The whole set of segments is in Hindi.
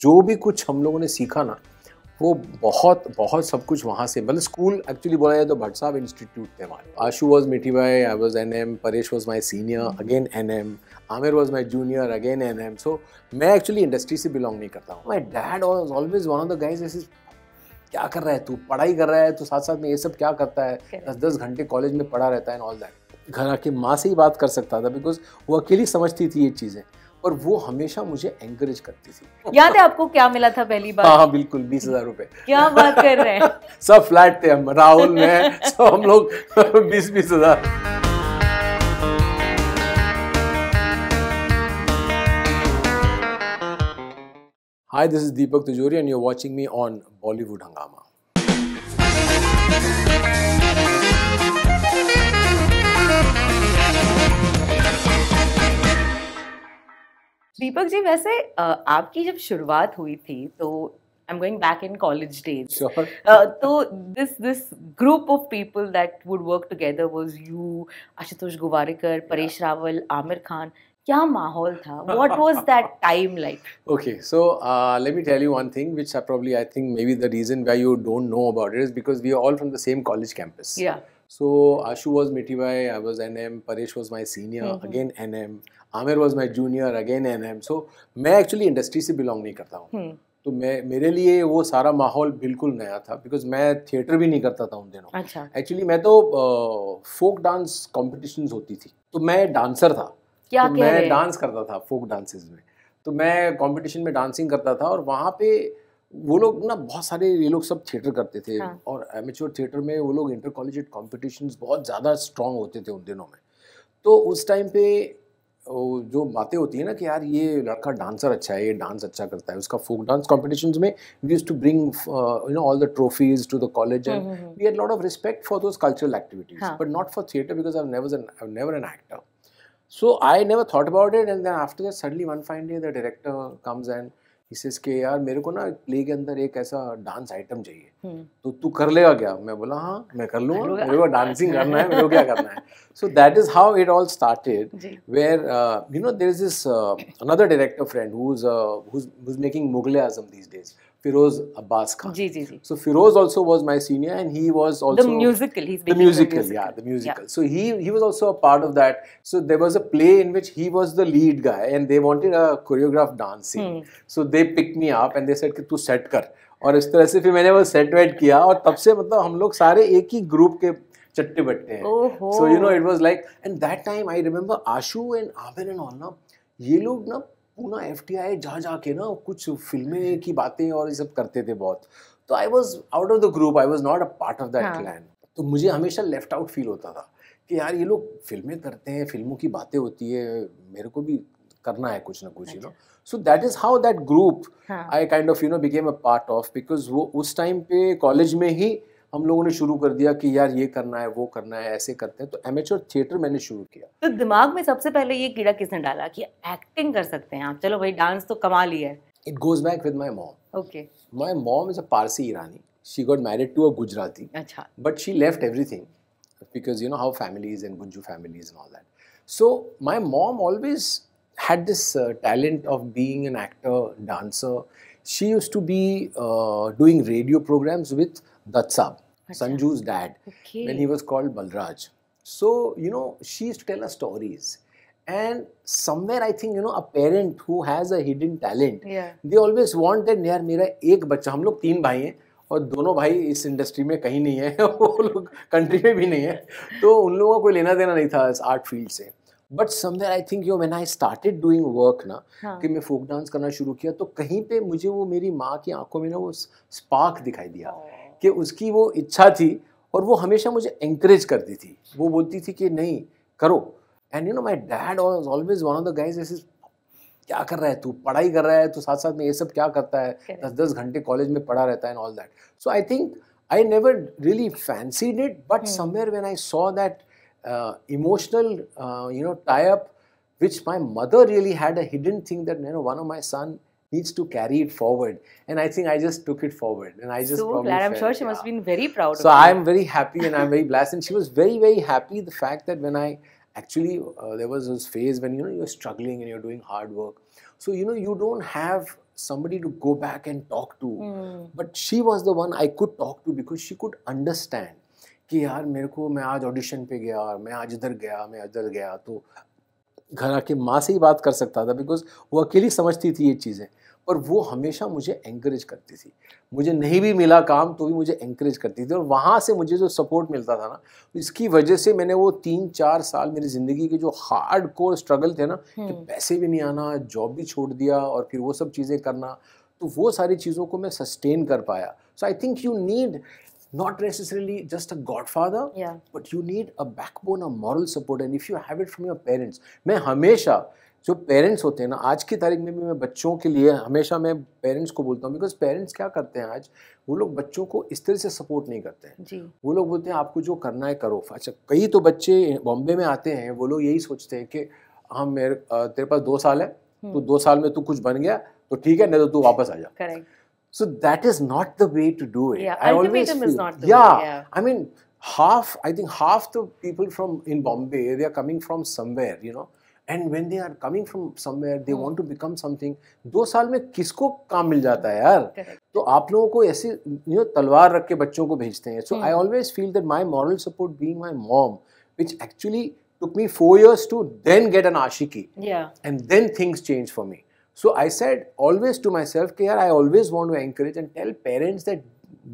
जो भी कुछ हम लोगों ने सीखा ना वो बहुत बहुत सब कुछ वहाँ से मतलब स्कूल एक्चुअली बोला जाए तो भट्ट साहब इंस्टीट्यूट थे हमारे आशु was Mithibai I was N M Paresh was my senior again N M Aamir was my junior again N M so मैं एक्चुअली इंडस्ट्री से बिलोंग नहीं करता हूँ my dad was always one of the guys ऐसे क्या कर रहा है तू पढ़ाई कर रहा है तो साथ साथ में ये सब क्या करता है दस दस घंटे कॉलेज में पढ़ा रहता है एंड ऑल दैट घर आके माँ से ही बात कर सकता था बिकॉज वो अकेली समझती थी ये चीज़ें और वो हमेशा मुझे एंकरेज करती थी याद है आपको क्या मिला था पहली बार हाँ हाँ बिल्कुल बीस हजार रूपए क्या बात कर रहे हैं सब फ्लैट थे हम राहुल में सब हम लोग बीस बीस हजार हाय Hi, this is Deepak Tijori, and you're watching me on Bollywood Hangama. दीपक जी वैसे आपकी जब शुरुआत हुई थी तो I am going back in college days तो this this group of people that would work together was you Ashutosh Gowariker Paresh Rawal Aamir Khan क्या माहौल था what was that time like okay so let me tell you one thing which I probably I think may be the reason why you don't know about it is because we are all from the same college campus या So Ashu was Mitibai, I was NM, Paresh was my senior, mm-hmm. again NM, Aamir was my junior again N M so मैं एक्चुअली इंडस्ट्री से बिलोंग नहीं करता हूँ हम्म। तो मैं मेरे लिए वो सारा माहौल बिल्कुल नया था बिकॉज मैं थिएटर भी नहीं करता था उन दिनों एक्चुअली अच्छा। मैं तो फोक डांस कॉम्पिटिशन होती थी तो मैं डांसर था क्या तो मैं डांस करता था फोक डांसेस में तो मैं कंपटीशन में डांसिंग करता था और वहाँ पे वो लोग ना बहुत सारे ये लोग सब थिएटर करते थे हाँ. और एमेच्योर थिएटर में वो लोग इंटर कॉलेज कॉम्पिटिशन बहुत ज़्यादा स्ट्रॉन्ग होते थे उन दिनों में तो उस टाइम पे वो जो बातें होती है ना कि यार ये लड़का डांसर अच्छा है ये डांस अच्छा करता है उसका फोक डांस कॉम्पिटिशन में we use to bring you know all the trophies to the college and we had lot of respect for those cultural activities but not for theatre because I never never an actor so I never thought about it and then after that suddenly one fine day the director comes and says के यार मेरे को ना प्ले के अंदर एक ऐसा डांस आइटम चाहिए हम्म। तो तू कर लेगा क्या मैं बोला हाँ मैं कर लूँगा मेरे को डांसिंग करना है मेरे को क्या करना है so that is how it all started where you know there is this another director friend who is making Mughal-e Azam these days Feroz Abbas Khan ji जी जी so Feroz also was my senior and he was also the musical he is the musical या the musical so he he was also a part of that so there was a play in which he was the lead guy and they wanted a choreograph dancing so they pick me up and they said कि तू सेट कर और इस तरह से फिर मैंने वो सेट वेट किया और तब से मतलब हम लोग सारे एक ही ग्रुप के चट्टे बट्टे हैं so you know it was like and that time I remember Ashu and Aamir and all ना ये लोग ना पूना एफ टी आई जा जाके ना कुछ फिल्में की बातें और ये सब करते थे बहुत तो I was out of the group I was not a part of that plan तो मुझे हमेशा लेफ्ट आउट फील होता था कि यार ये लोग फिल्में करते हैं फिल्मों की बातें होती है मेरे को भी करना है कुछ ना कुछ you know so that is how that group I kind of you know became a part of because वो उस टाइम पे कॉलेज में ही हम लोगों ने शुरू कर दिया कि यार ये करना है वो करना है ऐसे करते हैं तो एम एच थिएटर मैंने शुरू किया तो दिमाग में सबसे पहले ये कीड़ा किसने डाला कि एक्टिंग कर सकते हैं आप चलो भाई डांस तो कमा लिया है it goes back with my mom okay my mom is a Parsi Irani she got married to a Gujarati अच्छा but she left everything because you know how families and Gujju families all that so my mom always had this talent of being an actor dancer she use to be doing radio programmes with Datsab, Sanju's dad, okay. when he was called Balraj. So, you know, she used to tell us stories. And somewhere I think, you know, a parent who has a hidden talent, yeah. they always want that, यार मेरा एक बच्चा हम लोग तीन भाई हैं और दोनों भाई इस इंडस्ट्री में कहीं नहीं है वो लोग कंट्री में भी नहीं है तो उन लोगों का कोई लेना देना नहीं था इस आर्ट फील्ड से but somewhere I think you man I started doing work ना हाँ. कि मैं फोक डांस करना शुरू किया तो कहीं पे मुझे वो मेरी माँ की आंखों में ना वो स्पार्क दिखाई दिया oh. कि उसकी वो इच्छा थी और वो हमेशा मुझे इंकरेज करती थी वो बोलती थी कि नहीं करो and you know my dad always one of the guys is क्या कर रहा है तू पढ़ाई कर रहा है तो साथ साथ में ये सब क्या करता है दस दस घंटे कॉलेज में पढ़ा रहता है and all that so I think I never really fancied it but somewhere when I saw that emotional you know tie up which my mother really had a hidden thing that no one of my son needs to carry it forward. And I think I just took it forward. And I just so glad. I'm sure she yeah. must have been very proud. So I'm very happy and I'm very blessed. And she was very very happy. The fact that when I actually uh, there was this phase when you know you're struggling and you're doing hard work, so you know you don't have somebody to go back and talk to. Mm. But she was the one I could talk to because she could understand. कि यार मेरे को मैं आज ऑडिशन पे गया और मैं आज इधर गया मैं इधर गया तो घर आके माँ से ही बात कर सकता था बिकॉज वो अकेली समझती थी ये चीज़ें पर वो हमेशा मुझे एंकरेज करती थी मुझे नहीं भी मिला काम तो भी मुझे एंकरेज करती थी और वहाँ से मुझे जो सपोर्ट मिलता था ना इसकी वजह से मैंने वो तीन चार साल मेरी ज़िंदगी के जो हार्ड कोर स्ट्रगल थे ना कि हम्म। पैसे भी नहीं आना जॉब भी छोड़ दिया और फिर वो सब चीज़ें करना तो वो सारी चीज़ों को मैं सस्टेन कर पाया so I think you need not necessarily just a godfather, yeah. but you need a backbone of moral support. And if you have it from your parents, main hamesha जो पेरेंट्स होते हैं ना आज की तारीख में भी मैं बच्चों के लिए हमेशा मैं पेरेंट्स को बोलता हूँ बिकॉज पेरेंट्स क्या करते हैं आज वो लोग बच्चों को इस तरह से सपोर्ट नहीं करते हैं जी। वो लोग बोलते हैं आपको जो करना है करो अच्छा कई तो बच्चे बॉम्बे में आते हैं वो लोग यही सोचते हैं कि हम हाँ, मेरे तेरे पास दो साल है तो हम्म। दो साल में तू कुछ बन गया तो ठीक है नहीं तो तू वापस आ जा So that is not the way to do it. Yeah, I always feel, is not the yeah, way. Yeah, I mean, half. I think half the people from in Bombay they are coming from somewhere, you know. And when they are coming from somewhere, they hmm. want to become something. दो साल में किसको काम मिल जाता है यार Correct. तो आप लोगों को ऐसे यू नो तलवार रख के बच्चों को भेजते हैं so I always feel that my moral support being my mom which actually took me four years to then get an ashiki yeah. and then things change for me I said always to myself के यार I always want to encourage and tell parents that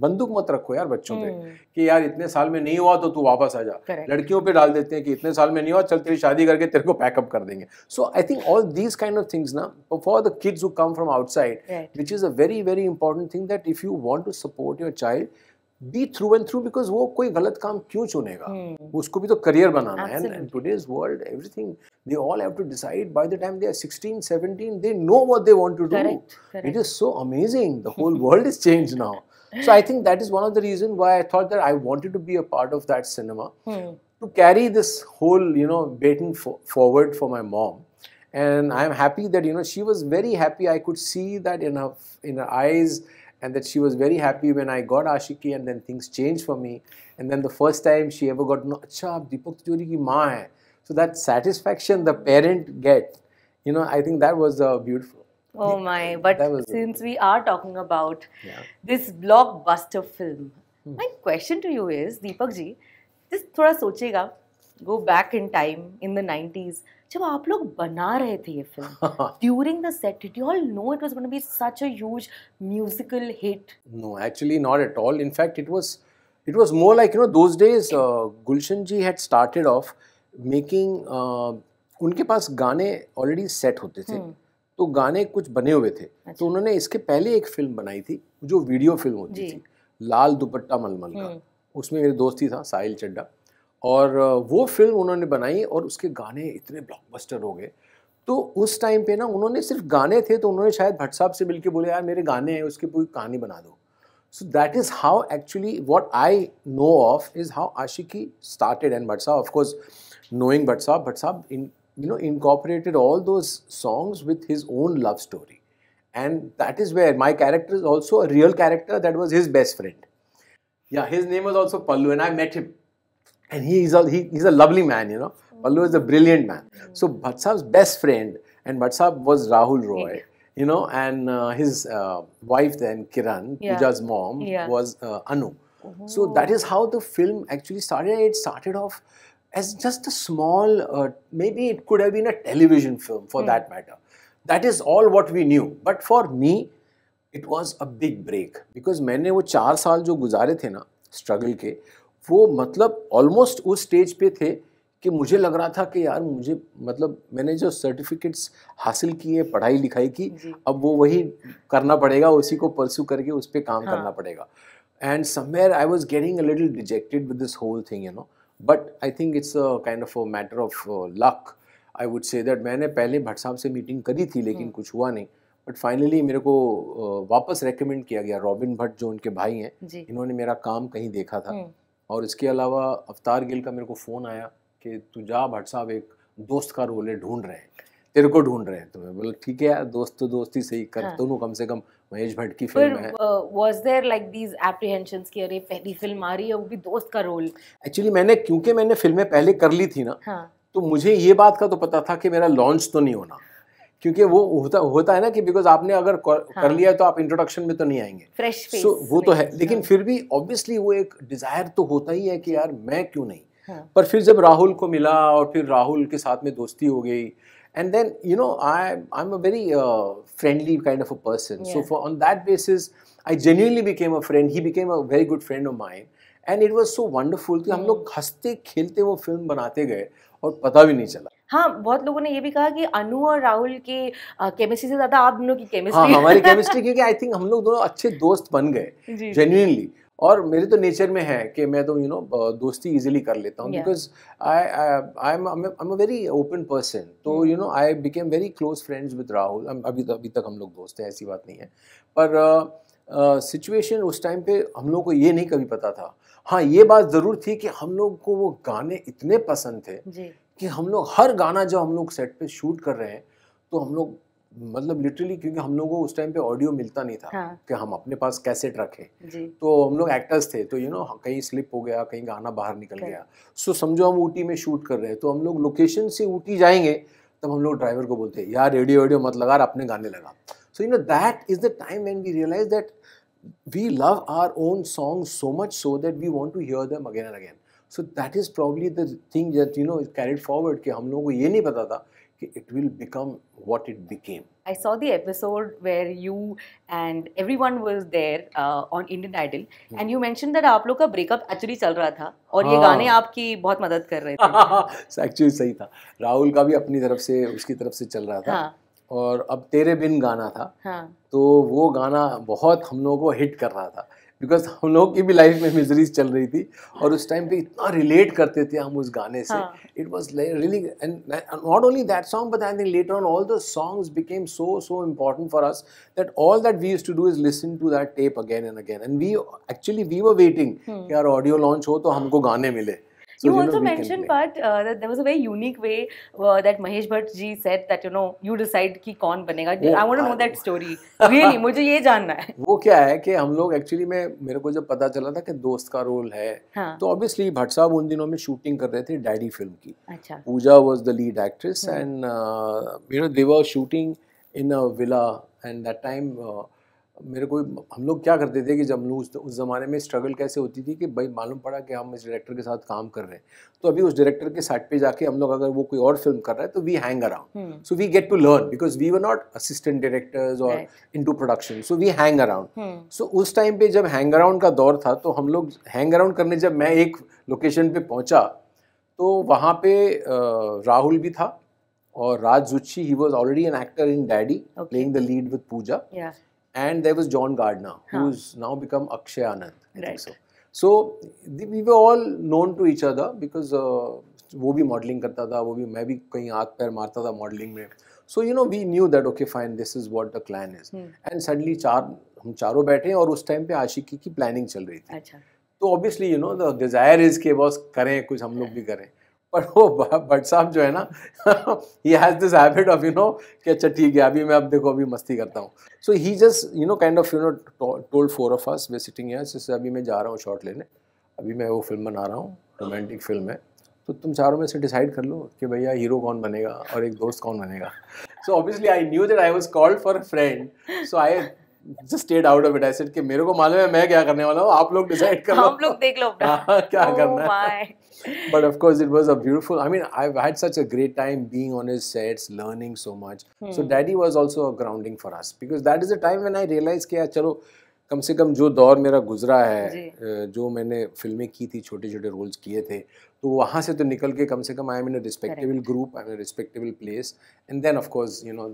बंदूक मत रखो यार बच्चों पे हम्म। कि यार इतने साल में नहीं हुआ तो तू वापस आ जा लड़कियों पे डाल देते हैं कि इतने साल में नहीं हुआ चल तेरी शादी करके तेरे को पैकअप कर देंगे so I think all these kind of things ना for the kids who come from outside which is a very very important thing that if you want to support your child be through and through because वो कोई गलत काम क्यों चुनेगा hmm. उसको भी तो करियर बनाना है and world everything they all have to decide by the time they are 16 17 they know what they want to do it is so amazing the whole world is change now so I think that is one of the reason why I thought that I wanted to be a part of that cinema to carry this whole you know baton forward for my mom and I am happy that you know she was very happy I could see that in her in and that she was very happy when I got Ashiki and then things changed for me. And then the first time she ever got no know, acha, Deepak Tijori ki maa hai. So that satisfaction the parent get, you know, I think that was uh, beautiful. Oh my, but since we are talking about yeah. this blockbuster film, hmm. my question to you is, Deepak ji, just thoda sochega, go back in time in the 90s, जब आप लोग बना रहे थे ये film during the set did you all know it was gonna be such a huge musical hit no actually not at all in fact it was it was more like you know those days Gulshan ji had started off making उनके पास गाने ऑलरेडी सेट होते थे हम्म। तो गाने कुछ बने हुए थे अच्छा। तो उन्होंने इसके पहले एक फिल्म बनाई थी जो वीडियो फिल्म होती थी लाल दुपट्टा मलमल का हम्म। उसमें मेरे दोस्त ही था साहिल चड्डा और वो फिल्म उन्होंने बनाई और उसके गाने इतने ब्लॉकबस्टर हो गए तो उस टाइम पे ना उन्होंने सिर्फ गाने थे तो उन्होंने शायद भट्ट साहब से मिलके बोले यार मेरे गाने हैं उसकी पूरी कहानी बना दो so that is how actually what I know of is how Aashiqui started and Bhatt sahab of course knowing Bhatt sahab Bhatt sahab in you know incorporated all those songs with his own love story and that is where my character is also real character character that was his best friend yeah his name was also pallu and i met And he is a, he, he's a lovely man, you know. Pallu is a brilliant man. So Bhatsab's best friend, and Bhatsab was Rahul Roy, you know, and uh, his uh, wife then, Kiran, yeah. mom, yeah. was uh, Anu. Oh. So that is how the film actually started. It started off as just a small, uh, maybe it could have been a television film for mm. that matter. That is all what we knew. But for me, it was a big break because I वो चार साल जो गुजारे थे वो मतलब ऑलमोस्ट उस स्टेज पे थे कि मुझे लग रहा था कि यार मुझे मतलब मैंने जो सर्टिफिकेट्स हासिल किए पढ़ाई लिखाई की अब वो वही करना पड़ेगा उसी को परसू करके उस पर काम हाँ. करना पड़ेगा and somewhere I was getting a little dejected with this whole thing you know but I think it's a kind of matter of luck I would say that मैंने पहले भट्ट साहब से मीटिंग करी थी लेकिन hmm. कुछ हुआ नहीं बट फाइनली मेरे को uh, वापस रेकमेंड किया गया रॉबिन भट्ट जो उनके भाई हैं इन्होंने मेरा काम कहीं देखा था hmm. और इसके अलावा अवतार गिल का मेरे को फ़ोन आया कि तू जा भट साहब एक दोस्त का रोल है ढूंढ रहे हैं तेरे को ढूंढ रहे हैं तो मैं बोला ठीक है यार दोस्त तो दोस्त ही सही कर हाँ. दोनों तो कम से कम महेश भट्ट की फिल्म है was there like these apprehensions कि अरे पहली फिल्म आ रही है वो भी दोस्त का रोल एक्चुअली मैंने क्योंकि मैंने फिल्में पहले कर ली थी ना हाँ. तो मुझे ये बात का तो पता था कि मेरा लॉन्च तो नहीं होना क्योंकि वो होता होता है ना कि बिकॉज आपने अगर कर, हाँ. कर लिया तो आप इंट्रोडक्शन में तो नहीं आएंगे फ्रेश सो so, वो तो है लेकिन हाँ। फिर भी ऑब्वियसली वो एक डिज़ायर तो होता ही है कि यार मैं क्यों नहीं हाँ. पर फिर जब राहुल को मिला और फिर राहुल के साथ में दोस्ती हो गई and then you know I I am a very friendly kind of a person so for on that basis I genuinely became a friend he became a very good friend of mine and it was so wonderful कि हम लोग हंसते खेलते वो फिल्म बनाते गए और पता भी नहीं चला हाँ बहुत लोगों ने ये भी कहा कि अनु और राहुल के केमिस्ट्री से ज़्यादा आप दोनों की केमिस्ट्री हाँ, हमारी केमिस्ट्री क्योंकि आई थिंक हम लोग दोनों अच्छे दोस्त बन गए जेन्यूनली और मेरे तो नेचर में है कि मैं तो यू you नो know, दोस्ती इजीली कर लेता हूँ because I I am I am a very open person तो you know I became very close friends with Rahul अभी अभी तक हम लोग दोस्त हैं ऐसी बात नहीं है पर सिचुएशन uh, uh, उस टाइम पे हम लोग को ये नहीं कभी पता था हाँ ये बात ज़रूर थी कि हम लोग को वो गाने इतने पसंद थे जी. कि हम लोग हर गाना जब हम लोग सेट पे शूट कर रहे हैं तो हम लोग मतलब लिटरली क्योंकि हम लोगों को उस टाइम पे ऑडियो मिलता नहीं था हाँ. कि हम अपने पास कैसेट रखें तो हम लोग एक्टर्स थे तो यू you नो know, कहीं स्लिप हो गया कहीं गाना बाहर निकल गया सो so, समझो हम ऊटी में शूट कर रहे हैं तो हम लोग लोकेशन से ऊटी जाएंगे तब हम लोग ड्राइवर को बोलते हैं यार रेडियो वेडियो मत लगा अपने गाने लगा so you know that is the time when we realise that we love our own song so much so that we want to hear them again and so that is probably the thing that you know is carried forward कि हम लोगों को ये नहीं पता था कि it will become what it became I saw the episode where you and everyone was there on Indian Idol and you mention that आप लोग का ब्रेकअप एक्चुअली चल रहा था और ये हाँ। गाने आपकी बहुत मदद कर रहे थे. एक्चुअली सही था. राहुल का भी अपनी तरफ से उसकी तरफ से चल रहा था. हाँ। और अब तेरे बिन गाना था हाँ. तो वो गाना बहुत हम लोगों को हिट कर रहा था बिकॉज हम लोगों की भी लाइफ में मिजरीज चल रही थी और उस टाइम पे इतना रिलेट करते थे हम उस गाने से it was really and not only that song but I think later on all the songs became so so important for us that all that we use to do is listen to that tape again and again and we actually we were waiting कि यार ऑडियो लॉन्च हो तो हमको गाने मिले So, you, you also know, mentioned, but uh, that there was a very unique way uh, that Mahesh Bhatt ji said that you know you decide ki kaun banega Oh, I want to know that story. really, मुझे ये जानना है. वो क्या है कि हम लोग actually में मेरे को जब पता चला था कि दोस्त का role है हाँ. तो obviously भट्ट साहब उन दिनों में shooting कर रहे थे डैडी film की. अच्छा. Pooja was the lead actress and you know they were shooting in a villa and that time मेरे को हम लोग क्या करते थे कि जब हम लोग तो उस ज़माने में स्ट्रगल कैसे होती थी कि भाई मालूम पड़ा कि हम इस डायरेक्टर के साथ काम कर रहे हैं तो अभी उस डायरेक्टर के साइड पे जाके हम लोग अगर वो कोई और फिल्म कर रहा है तो we hang around so we get to learn because we were not assistant directors और into production so we hang around so उस टाइम पे जब हैंग अराउंड का दौर था तो हम लोग हैंग अराउंड करने जब मैं एक लोकेशन पर पहुँचा तो वहाँ पे राहुल भी था और राज जुच्छी he was already an actor in Daddy playing the lead with Pooja and there was John Gardner, huh. who's now become Akshay Anand. right. think so. So we were all known to each other because uh, वो भी मॉडलिंग करता था वो भी मैं भी कहीं हाथ पैर मारता था मॉडलिंग में so you know we knew that okay fine this is what the plan is and suddenly चार हम चारों बैठे हैं और उस टाइम पे आशिकी की प्लानिंग चल रही थी अच्छा. तो obviously you know the desire is के बॉस करें कुछ हम लोग भी करें पर वो भट्ट साहब जो है ना he has this habit of you know कि अच्छा ठीक है अभी मैं अब देखो अभी मस्ती करता हूँ so he just you know kind of you know told four of us we sitting जिससे अभी मैं जा रहा हूँ शॉट लेने अभी मैं वो फिल्म बना रहा हूँ रोमांटिक फिल्म है तो तुम चारों में से डिसाइड कर लो कि भैया हीरो कौन बनेगा और एक दोस्त कौन बनेगा so obviously I knew that I was called for a friend so I just stayed out of it I said कि मेरे को मालूम है मैं क्या करने वाला हूँ आप लोग डिसाइड कर हम लोग देख लो अपना क्या oh करना है but of course it was a beautiful i mean i've had such a great time being on his sets learning so much hmm. so daddy was also a grounding for us because that is a time when i realized कि यार चलो कम से कम जो दौर मेरा गुजरा है जो मैंने फिल्में की थी छोटे छोटे रोल्स किए थे तो वहाँ से तो निकल के कम से कम I am in respectable group I am respectable place and then of course you know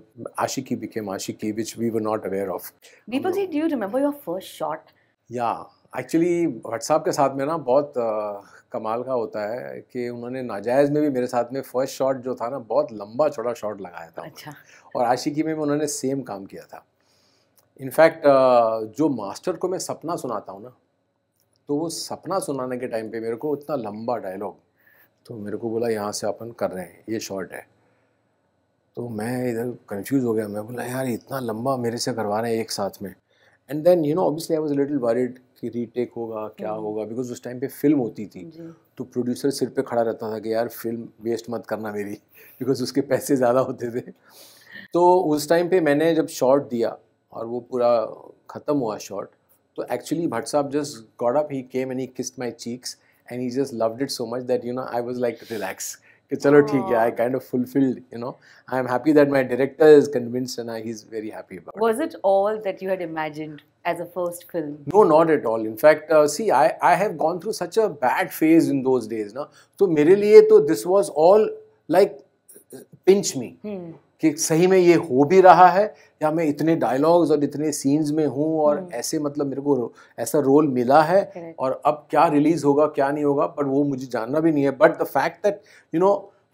Aashiqui became Aashiqui which we were not aware of Deepak ji do you remember your first shot या एक्चुअली व्हाट्सएप के साथ में ना बहुत uh, कमाल का होता है कि उन्होंने नाजायज़ में भी मेरे साथ में फर्स्ट शॉट जो था ना बहुत लंबा छोटा शॉट लगाया था अच्छा और आशिकी में भी उन्होंने सेम काम किया था इनफैक्ट जो मास्टर को मैं सपना सुनाता हूँ ना तो वो सपना सुनाने के टाइम पे मेरे को इतना लंबा डायलॉग तो मेरे को बोला यहाँ से अपन कर रहे हैं ये शॉर्ट है तो मैं इधर कंफ्यूज हो गया मैं बोला यार इतना लंबा मेरे से करवा रहे हैं एक साथ में and then you know obviously I was little worried कि रीटेक होगा क्या हम्म। होगा बिकॉज उस टाइम पे फिल्म होती थी तो प्रोड्यूसर सिर पे खड़ा रहता था कि यार फिल्म वेस्ट मत करना मेरी बिकॉज उसके पैसे ज़्यादा होते थे तो उस टाइम पे मैंने जब शॉर्ट दिया और वो पूरा ख़त्म हुआ short So actually Bhatt just hmm. got up, he came and he kissed my cheeks and he just loved it so much that you know I was like relax. Chalo, theek hai, I ah. kind of fulfilled, you know. I'm happy that my director is convinced and I, he's very happy about was it. Was it all that you had imagined as a first film? No, not at all. In fact, uh, see, I, I have gone through such a bad phase in those days. Na? So, mere liye, to, this was all like pinch me hmm. कि सही में ये हो भी रहा है या मैं इतने डायलॉग्स और इतने सीन्स में हूँ और hmm. ऐसे मतलब मेरे को ऐसा रोल मिला है और अब क्या रिलीज होगा क्या नहीं होगा बट वो मुझे जानना भी नहीं है but the fact that you know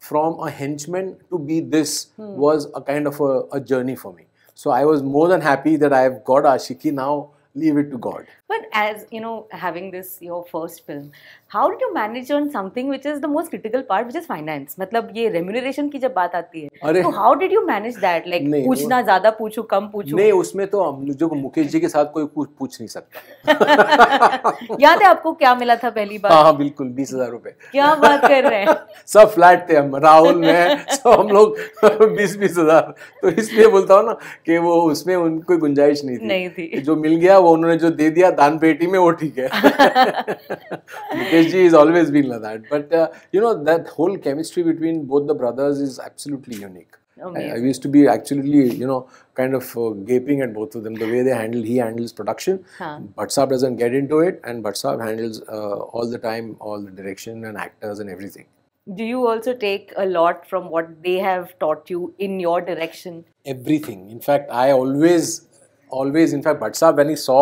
from a henchman to be this was a kind of a journey for me so I was more than happy that I have got Aashiqui now leave it to God But as you know, having this your first film, how did you manage on something which is the most critical part, which is finance? मतलब ये remuneration की जब बात आती है, तो how did you manage that? Like पूछना ज्यादा पूछूं कम पूछूं? नहीं उसमें तो जो मुकेश जी के साथ कोई कुछ पूछ नहीं सकता। याद है आपको क्या मिला था पहली बार? हाँ, हाँ बिल्कुल बीस हजार रूपए। क्या बात कर रहे हैं? सब फ्लैट थे हम राहुल में सब हम लोग बीस बीस हजार तो इसलिए बोलता हूँ ना कि वो उसमें उनकी गुंजाइश नहीं थी। नहीं थी। जो मिल गया वो उन्होंने जो दे दिया दान पेटी में वो ठीक है Mukesh ji is always been like that. But uh, you know that whole chemistry between both the brothers is absolutely unique. Amazing. I, used to be actually, you know, kind of uh, gaping at both of them. The way they handle, he handles production. Huh. Batsab doesn't get into it, and Batsab handles uh, all the time, all the direction and actors and everything. Do you also take a lot from what they have taught you in your direction? Everything. In fact, I always, always, in fact, Batsab, when he saw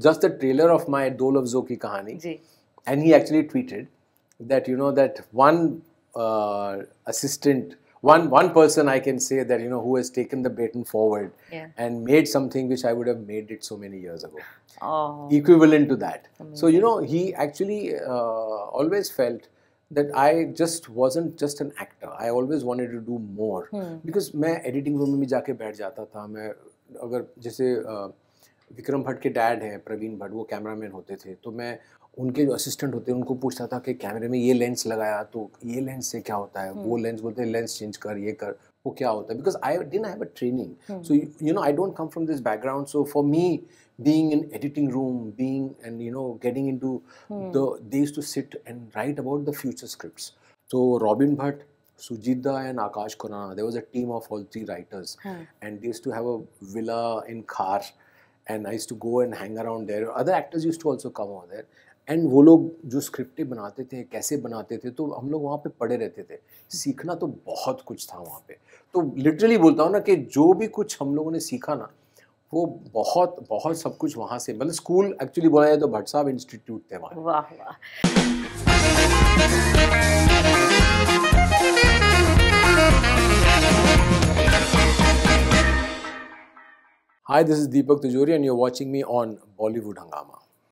just the trailer of my Do Lafzo Ki Kahani. Ji. And he actually tweeted that, you know, that one uh, assistant, one, one person I can say that, you know, who has taken the baton forward yeah. and made something which I would have made it so many years ago. Oh. Equivalent to that. Amazing. So, you know, he actually uh, always felt that I just wasn't just an actor. I always wanted to do more. Hmm. Because मैं editing room में भी जाके बैठ जाता था. मैं अगर जैसे uh, विक्रम भट्ट के डैड हैं प्रवीण भट्ट वो कैमरा मैन होते थे तो मैं उनके जो असिस्टेंट होते हैं उनको पूछता था कि कैमरे में ये लेंस लगाया तो ये लेंस से क्या होता है वो लेंस हम्म। बोलते हैं लेंस चेंज कर ये कर वो क्या होता है because I didn't have a training so you know I don't come from this background so for me being in editing room being and you know getting in to the desk to sit and write about the future script तो रॉबिन भट्ट सुजीदा and Akash Khurana there was a team of all three writers and this to have a villa in Khar and I to go and hang around there other actors use to also come on there and वो लोग जो स्क्रिप्टें बनाते थे कैसे बनाते थे तो हम लोग वहाँ पे पढ़े रहते थे सीखना तो बहुत कुछ था वहाँ पे तो लिटरली बोलता हूँ ना कि जो भी कुछ हम लोगों ने सीखा ना वो बहुत बहुत सब कुछ वहाँ से मतलब स्कूल एक्चुअली बोला जाए तो भट्ट साहब इंस्टीट्यूट थे वहाँ वाह वाह Hi, this is Deepak Tijori and you're watching me on Bollywood Hangama.